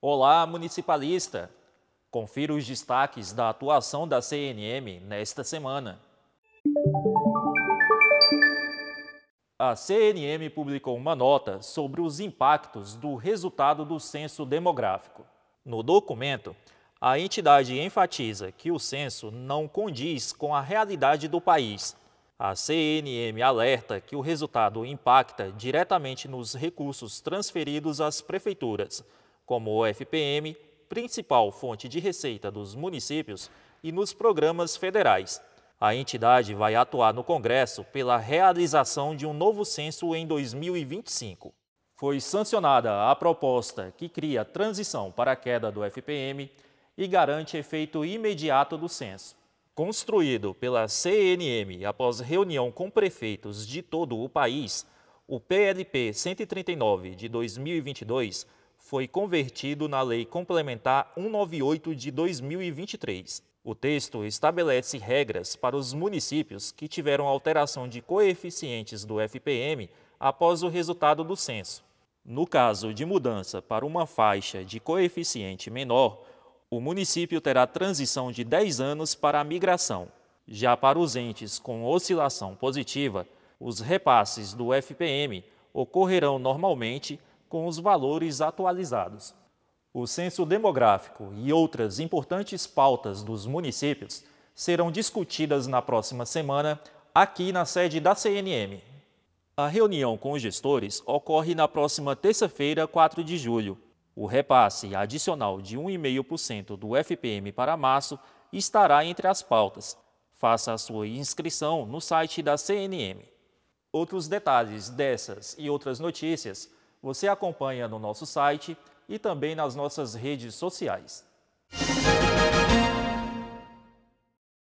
Olá, municipalista! Confira os destaques da atuação da CNM nesta semana. A CNM publicou uma nota sobre os impactos do resultado do censo demográfico. No documento, a entidade enfatiza que o censo não condiz com a realidade do país. A CNM alerta que o resultado impacta diretamente nos recursos transferidos às prefeituras como o FPM, principal fonte de receita dos municípios, e nos programas federais. A entidade vai atuar no Congresso pela realização de um novo censo em 2025. Foi sancionada a proposta que cria transição para a queda do FPM e garante efeito imediato do censo. Construído pela CNM após reunião com prefeitos de todo o país, o PLP 139 de 2022 foi convertido na Lei Complementar 198 de 2023. O texto estabelece regras para os municípios que tiveram alteração de coeficientes do FPM após o resultado do censo. No caso de mudança para uma faixa de coeficiente menor, o município terá transição de 10 anos para a migração. Já para os entes com oscilação positiva, os repasses do FPM ocorrerão normalmente com os valores atualizados. O censo demográfico e outras importantes pautas dos municípios serão discutidas na próxima semana aqui na sede da CNM. A reunião com os gestores ocorre na próxima terça-feira, 4 de julho. O repasse adicional de 1,5% do FPM para março estará entre as pautas. Faça a sua inscrição no site da CNM. Outros detalhes dessas e outras notícias você acompanha no nosso site e também nas nossas redes sociais.